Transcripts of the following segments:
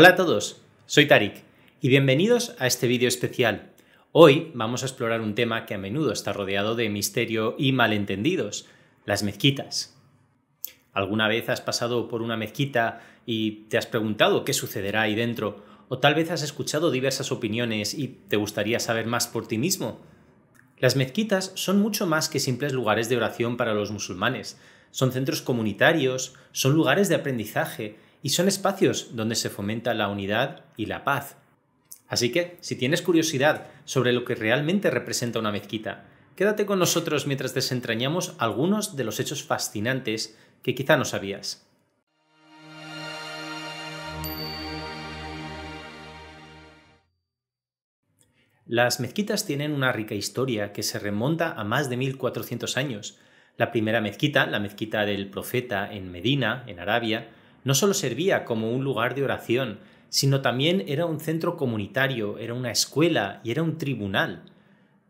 Hola a todos, soy Tarik y bienvenidos a este vídeo especial. Hoy vamos a explorar un tema que a menudo está rodeado de misterio y malentendidos, las mezquitas. ¿Alguna vez has pasado por una mezquita y te has preguntado qué sucederá ahí dentro? O tal vez has escuchado diversas opiniones y te gustaría saber más por ti mismo. Las mezquitas son mucho más que simples lugares de oración para los musulmanes. Son centros comunitarios, son lugares de aprendizaje y son espacios donde se fomenta la unidad y la paz. Así que, si tienes curiosidad sobre lo que realmente representa una mezquita, quédate con nosotros mientras desentrañamos algunos de los hechos fascinantes que quizá no sabías. Las mezquitas tienen una rica historia que se remonta a más de 1400 años. La primera mezquita, la mezquita del profeta en Medina, en Arabia, no solo servía como un lugar de oración, sino también era un centro comunitario, era una escuela y era un tribunal.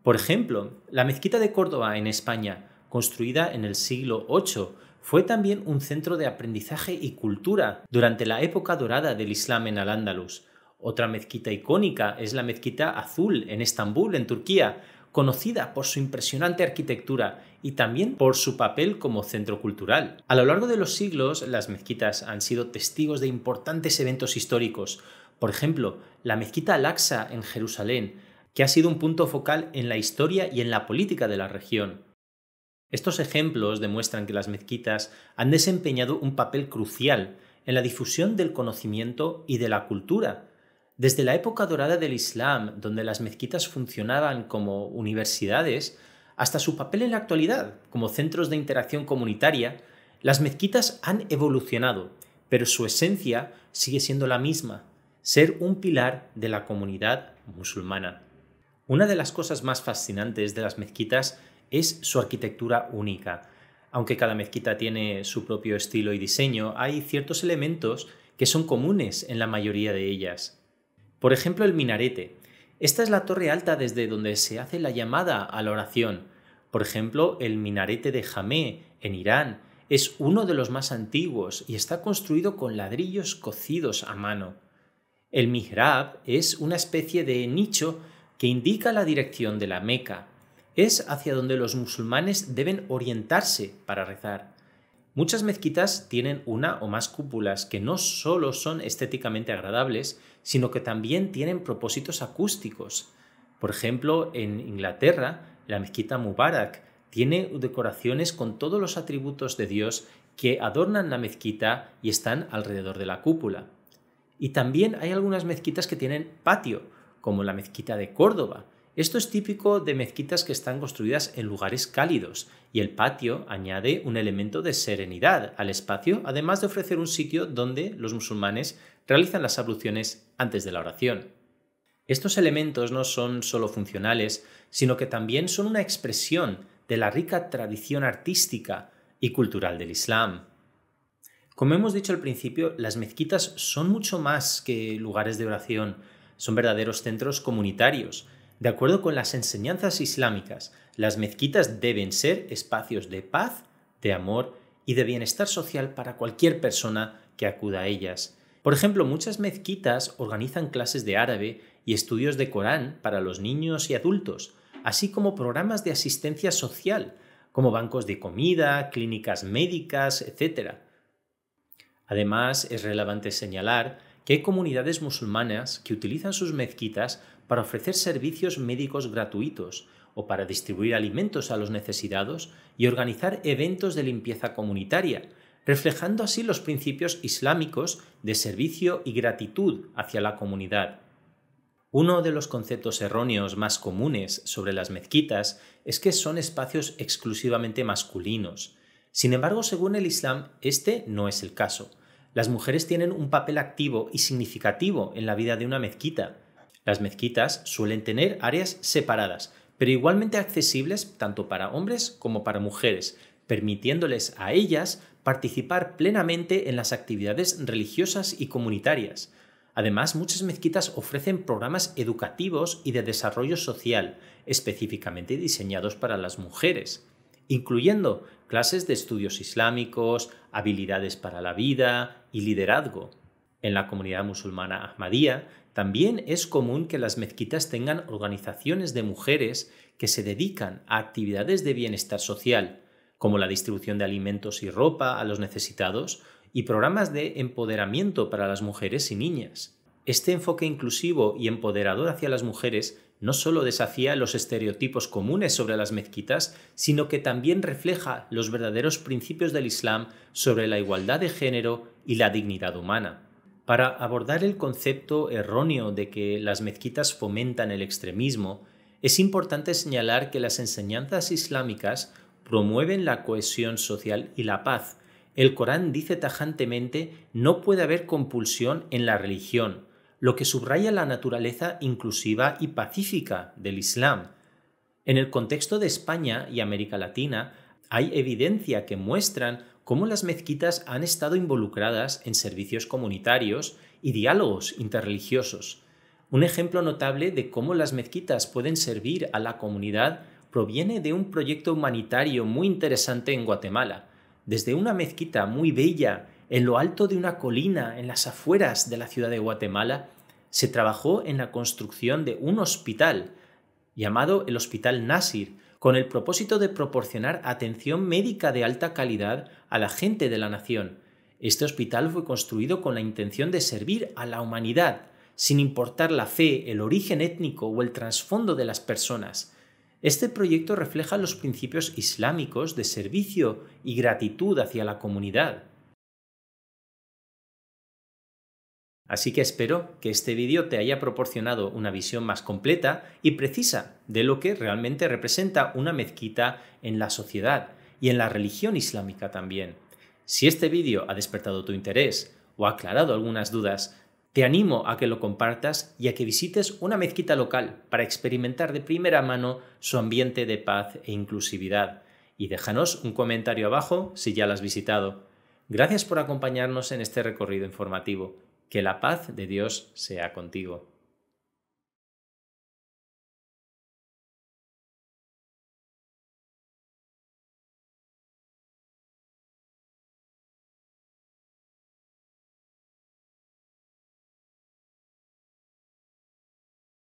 Por ejemplo, la mezquita de Córdoba en España, construida en el siglo VIII, fue también un centro de aprendizaje y cultura durante la época dorada del Islam en Al-Ándalus. Otra mezquita icónica es la mezquita azul en Estambul, en Turquía, conocida por su impresionante arquitectura y también por su papel como centro cultural. A lo largo de los siglos, las mezquitas han sido testigos de importantes eventos históricos. Por ejemplo, la mezquita Al-Aqsa en Jerusalén, que ha sido un punto focal en la historia y en la política de la región. Estos ejemplos demuestran que las mezquitas han desempeñado un papel crucial en la difusión del conocimiento y de la cultura. Desde la época dorada del Islam, donde las mezquitas funcionaban como universidades, hasta su papel en la actualidad como centros de interacción comunitaria, las mezquitas han evolucionado, pero su esencia sigue siendo la misma, ser un pilar de la comunidad musulmana. Una de las cosas más fascinantes de las mezquitas es su arquitectura única. Aunque cada mezquita tiene su propio estilo y diseño, hay ciertos elementos que son comunes en la mayoría de ellas. Por ejemplo, el minarete. Esta es la torre alta desde donde se hace la llamada a la oración, por ejemplo, el minarete de Jamé, en Irán, es uno de los más antiguos y está construido con ladrillos cocidos a mano. El mihrab es una especie de nicho que indica la dirección de la Meca. Es hacia donde los musulmanes deben orientarse para rezar. Muchas mezquitas tienen una o más cúpulas que no solo son estéticamente agradables, sino que también tienen propósitos acústicos. Por ejemplo, en Inglaterra la mezquita Mubarak tiene decoraciones con todos los atributos de Dios que adornan la mezquita y están alrededor de la cúpula. Y también hay algunas mezquitas que tienen patio, como la mezquita de Córdoba. Esto es típico de mezquitas que están construidas en lugares cálidos, y el patio añade un elemento de serenidad al espacio, además de ofrecer un sitio donde los musulmanes realizan las abluciones antes de la oración. Estos elementos no son solo funcionales, sino que también son una expresión de la rica tradición artística y cultural del Islam. Como hemos dicho al principio, las mezquitas son mucho más que lugares de oración, son verdaderos centros comunitarios. De acuerdo con las enseñanzas islámicas, las mezquitas deben ser espacios de paz, de amor y de bienestar social para cualquier persona que acuda a ellas. Por ejemplo, muchas mezquitas organizan clases de árabe y estudios de Corán para los niños y adultos, así como programas de asistencia social, como bancos de comida, clínicas médicas, etc. Además, es relevante señalar que hay comunidades musulmanas que utilizan sus mezquitas para ofrecer servicios médicos gratuitos o para distribuir alimentos a los necesitados y organizar eventos de limpieza comunitaria, reflejando así los principios islámicos de servicio y gratitud hacia la comunidad. Uno de los conceptos erróneos más comunes sobre las mezquitas es que son espacios exclusivamente masculinos. Sin embargo, según el Islam, este no es el caso. Las mujeres tienen un papel activo y significativo en la vida de una mezquita. Las mezquitas suelen tener áreas separadas, pero igualmente accesibles tanto para hombres como para mujeres, permitiéndoles a ellas participar plenamente en las actividades religiosas y comunitarias. Además, muchas mezquitas ofrecen programas educativos y de desarrollo social, específicamente diseñados para las mujeres, incluyendo clases de estudios islámicos, habilidades para la vida y liderazgo. En la comunidad musulmana ahmadía también es común que las mezquitas tengan organizaciones de mujeres que se dedican a actividades de bienestar social, como la distribución de alimentos y ropa a los necesitados, y programas de empoderamiento para las mujeres y niñas. Este enfoque inclusivo y empoderador hacia las mujeres no solo desafía los estereotipos comunes sobre las mezquitas, sino que también refleja los verdaderos principios del Islam sobre la igualdad de género y la dignidad humana. Para abordar el concepto erróneo de que las mezquitas fomentan el extremismo, es importante señalar que las enseñanzas islámicas promueven la cohesión social y la paz. El Corán dice tajantemente no puede haber compulsión en la religión, lo que subraya la naturaleza inclusiva y pacífica del Islam. En el contexto de España y América Latina, hay evidencia que muestran cómo las mezquitas han estado involucradas en servicios comunitarios y diálogos interreligiosos. Un ejemplo notable de cómo las mezquitas pueden servir a la comunidad proviene de un proyecto humanitario muy interesante en Guatemala, desde una mezquita muy bella en lo alto de una colina en las afueras de la ciudad de Guatemala, se trabajó en la construcción de un hospital llamado el Hospital Nasir, con el propósito de proporcionar atención médica de alta calidad a la gente de la nación. Este hospital fue construido con la intención de servir a la humanidad, sin importar la fe, el origen étnico o el trasfondo de las personas. Este proyecto refleja los principios islámicos de servicio y gratitud hacia la comunidad. Así que espero que este vídeo te haya proporcionado una visión más completa y precisa de lo que realmente representa una mezquita en la sociedad y en la religión islámica también. Si este vídeo ha despertado tu interés o ha aclarado algunas dudas, te animo a que lo compartas y a que visites una mezquita local para experimentar de primera mano su ambiente de paz e inclusividad. Y déjanos un comentario abajo si ya la has visitado. Gracias por acompañarnos en este recorrido informativo. Que la paz de Dios sea contigo.